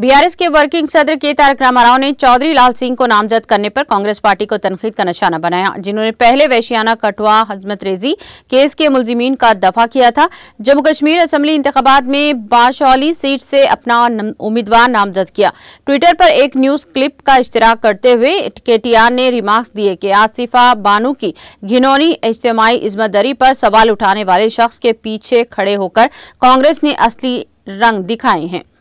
BRS के working सदर के तारक रामाराव ने चौधरी लाल सिंह को नामजद करने पर कांग्रेस पार्टी को तनखीद का निशाना बनाया जिन्होंने पहले वैशियाना कटवा हजमत रेजी केस के मुलजिमीन का दफा किया था जम्मू कश्मीर असम्बली इंतबात में बाशौली सीट से अपना उम्मीदवार नामजद किया ट्विटर पर एक न्यूज क्लिप का इश्तराक करते हुए केटीआर ने रिमार्क दिए कि आसिफा बानू की घिनौनी इज्तमाही इज्मतदरी पर सवाल उठाने वाले शख्स के पीछे खड़े होकर कांग्रेस ने असली रंग दिखाए हैं